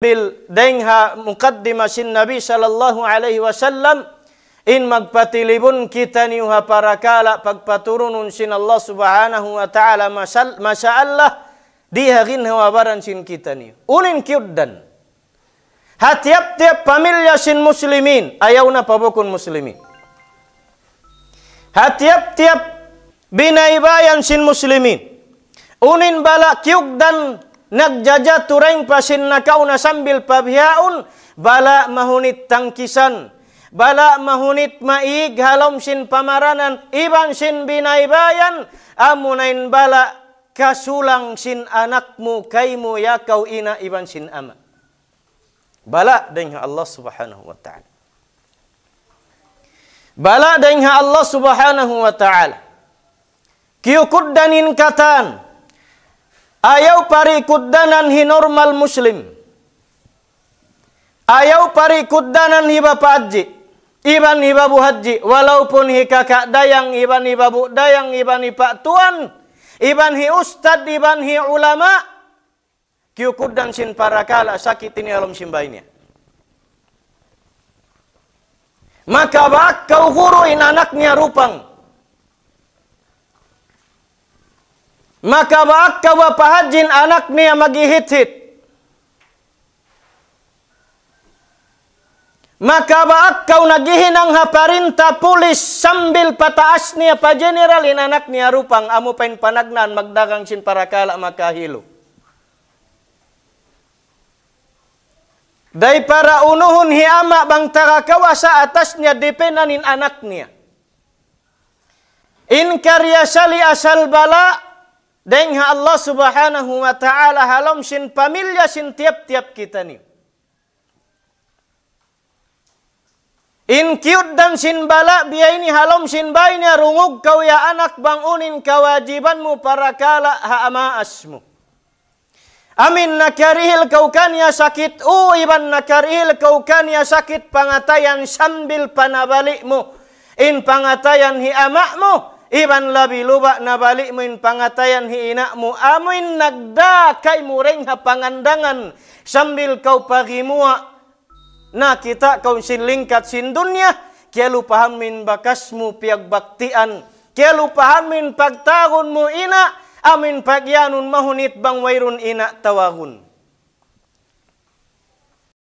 dengha muqaddimah sin Nabi sallallahu alaihi wasallam in magpatilibun kita niuha para kala pagpaturunun sin Allah subhanahu wa ta'ala masya Allah dihagin hawabaran sin kita niu unin kiuddan hatiap-tiap pamilya sin muslimin ayaw na pabukun muslimin hatiap-tiap binaibayan sin muslimin unin balak kiugdan Nakjaja turang pasin nakauna sambil pabhiaun bala mahunit tangkisan. Bala mahunit maig halom sin pamaranan iban sin binaibayan amunain bala kasulang sin anakmu kaimu ya kau ina iban sin ama. Bala dengan Allah subhanahu wa ta'ala. Bala dengan Allah subhanahu wa ta'ala. Kiyukuddanin katan. Ayau pari kuddanan hi normal muslim. Ayau pari kuddanan hi bapa haji. Iban hi babu haji. Walaupun hi kakak dayang, iban hi babu dayang, iban hi pak tuan. Iban hi ustad, iban hi ulama. Kiu kuddan sin para kala sakit ini alam simbainya. Maka bak kau huruin anaknya rupang. maka baakka wa pahajin anaknya magihit-hit maka kau baakka nagihinang haparinta pulis sambil pataasnya pa generalin anaknya rupang amu pain panagnan magdagang sin para kala maka hilo Dari para unuhun hiama bang kawasa atasnya dipenanin anaknya. In karya sali asal bala dengan Allah subhanahu wa ta'ala halom sin pamilya sin tiap-tiap kita ni. In kiut dan sin balak biya ini halom sin baina rungug kau ya anak bangunin kewajibanmu para kala ha'ama asmu. Amin nakarihil kau kan ya sakit u iban nakarihil kau kan ya sakit pangatayan sambil panabalikmu in pangatayan hi'amakmu Iban labi lubak nabalik min pangatayan mo. amin nagda kai mureng pangandangan sambil kau pagi mua nah kita kau sin sin dunia kia lupahan min bakasmu piak baktian kia lupahan min pagtahunmu ina amin pagyanun mahunit bang wairun ina tawahun